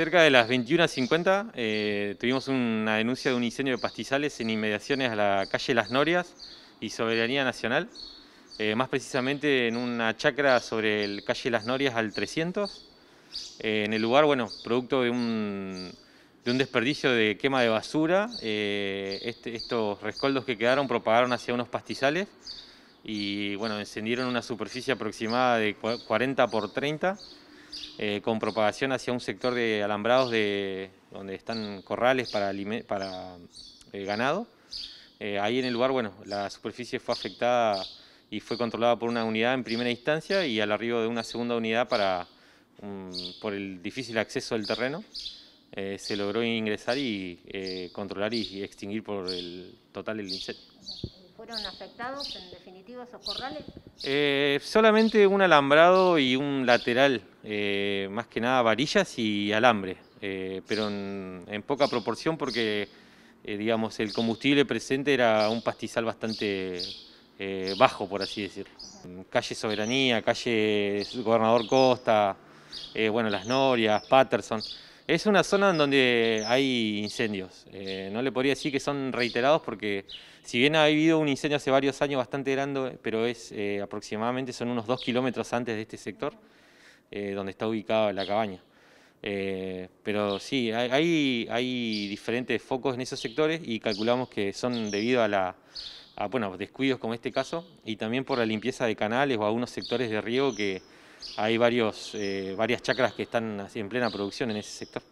cerca de las 21.50 eh, tuvimos una denuncia de un incendio de pastizales en inmediaciones a la calle Las Norias y Soberanía Nacional, eh, más precisamente en una chacra sobre el calle Las Norias al 300. Eh, en el lugar, bueno, producto de un, de un desperdicio de quema de basura, este, estos rescoldos que quedaron propagaron hacia unos pastizales y, bueno, encendieron una superficie aproximada de 40 por 30 eh, con propagación hacia un sector de alambrados de, donde están corrales para, para eh, ganado. Eh, ahí en el lugar, bueno, la superficie fue afectada y fue controlada por una unidad en primera instancia y al arribo de una segunda unidad para, mm, por el difícil acceso del terreno. se logró ingresar y controlar y, extinguir por el total el incendio. ¿Fueron afectados en definitiva esos corrales? solamente un alambrado y un lateral eh, más que nada varillas y alambre, eh, pero en, poca proporción porque, eh, digamos, el combustible presente era un pastizal bastante bajo, por así decir. Calle Soberanía, calle Gobernador Costa, bueno, Las Norias, Patterson. Es una zona en donde hay incendios. no le podría decir que son reiterados porque si bien ha habido un incendio hace varios años bastante grande, pero es aproximadamente, son unos dos kilómetros antes de este sector, eh, donde está ubicada la cabaña. Eh, pero sí, hay, diferentes focos en esos sectores y calculamos que son debido a la descuidos como este caso y también por la limpieza de canales o algunos sectores de riego que hay varios, eh, varias chacras que están en plena producción en ese sector.